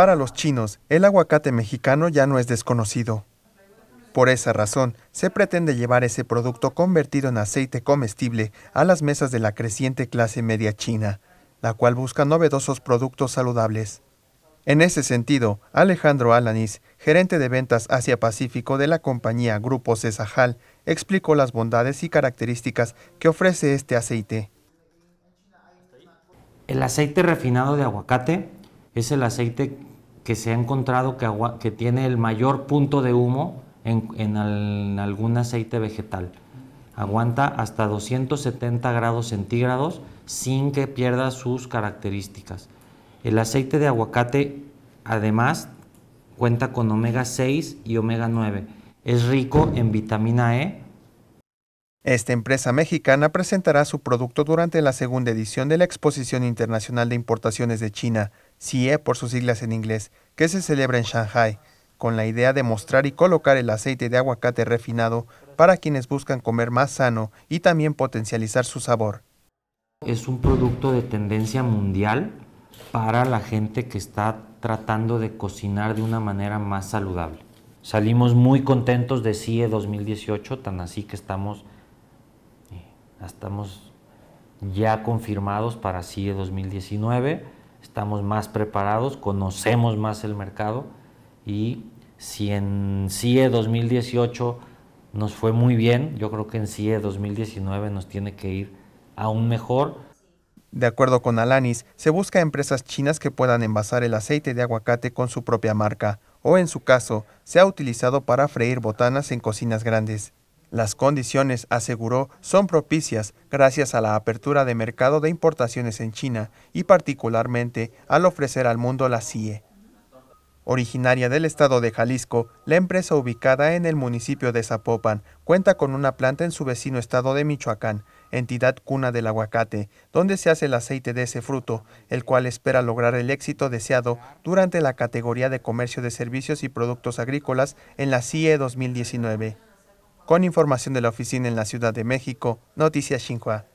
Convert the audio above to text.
Para los chinos, el aguacate mexicano ya no es desconocido. Por esa razón, se pretende llevar ese producto convertido en aceite comestible a las mesas de la creciente clase media china, la cual busca novedosos productos saludables. En ese sentido, Alejandro Alanis, gerente de ventas Asia-Pacífico de la compañía Grupo Cesajal, explicó las bondades y características que ofrece este aceite. El aceite refinado de aguacate es el aceite que se ha encontrado que, tiene el mayor punto de humo en, algún aceite vegetal. Aguanta hasta 270 grados centígrados sin que pierda sus características. El aceite de aguacate además cuenta con omega 6 y omega 9. Es rico en vitamina E. Esta empresa mexicana presentará su producto durante la segunda edición de la Exposición Internacional de Importaciones de China CIE por sus siglas en inglés, que se celebra en Shanghai, con la idea de mostrar y colocar el aceite de aguacate refinado para quienes buscan comer más sano y también potencializar su sabor. Es un producto de tendencia mundial para la gente que está tratando de cocinar de una manera más saludable. Salimos muy contentos de CIE 2018, tan así que estamos, eh, estamos ya confirmados para CIE 2019 estamos más preparados, conocemos más el mercado y si en e CIE 2018 nos fue muy bien, yo creo que en e CIE 2019 nos tiene que ir aún mejor. De acuerdo con Alanis, se busca empresas chinas que puedan envasar el aceite de aguacate con su propia marca, o en su caso, se ha utilizado para freír botanas en cocinas grandes. Las condiciones, aseguró, son propicias gracias a la apertura de mercado de importaciones en China y particularmente al ofrecer al mundo la CIE. Originaria del estado de Jalisco, la empresa ubicada en el municipio de Zapopan cuenta con una planta en su vecino estado de Michoacán, entidad cuna del aguacate, donde se hace el aceite de ese fruto, el cual espera lograr el éxito deseado durante la categoría de comercio de servicios y productos agrícolas en la e CIE 2019. Con información de la oficina en la Ciudad de México, Noticias Xinhua.